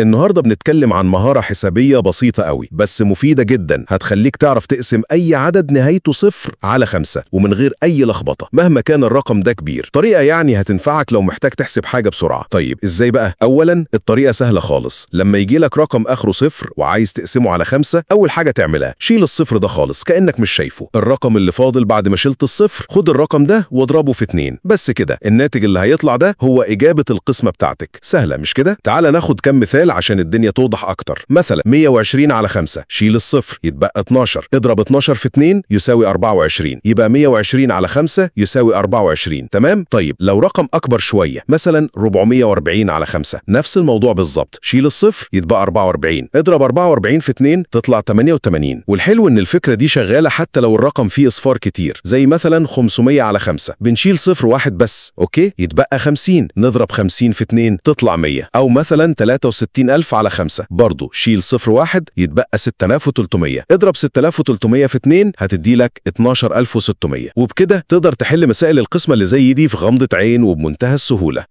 النهاردة بنتكلم عن مهارة حسابية بسيطة قوي بس مفيدة جدا هتخليك تعرف تقسم أي عدد نهايته صفر على خمسة ومن غير أي لخبطة مهما كان الرقم ده كبير طريقة يعني هتنفعك لو محتاج تحسب حاجة بسرعة طيب إزاي بقى؟ أولا الطريقة سهلة خالص لما يجي لك رقم آخره صفر وعايز تقسمه على خمسة أول حاجة تعملها شيل الصفر ده خالص كأنك مش شايفه الرقم اللي فاضل بعد ما شلت الصفر خد الرقم ده واضربه في اتنين بس كده الناتج اللي هيطلع ده هو إجابة القسمة بتاعتك سهلة مش كده؟ تعال ناخد كم مثال مثال عشان الدنيا توضح أكتر مثلا 120 على 5 شيل الصفر يتبقى 12 اضرب 12 في 2 يساوي 24 يبقى 120 على 5 يساوي 24 تمام طيب لو رقم أكبر شوية مثلا 440 على 5 نفس الموضوع بالظبط شيل الصفر يتبقى 44 اضرب 44 في 2 تطلع 88 والحلو إن الفكرة دي شغالة حتى لو الرقم فيه أصفار كتير زي مثلا 500 على 5 بنشيل صفر واحد بس أوكي يتبقى 50 نضرب 50 في 2 تطلع 100 أو مثلا 63 60000 على 5 برضه شيل صفر واحد يتبقى 6300 اضرب 6300 في 2 هتدي لك 12600 وبكده تقدر تحل مسائل القسمة اللي زي دي في غمضة عين وبمنتهى السهولة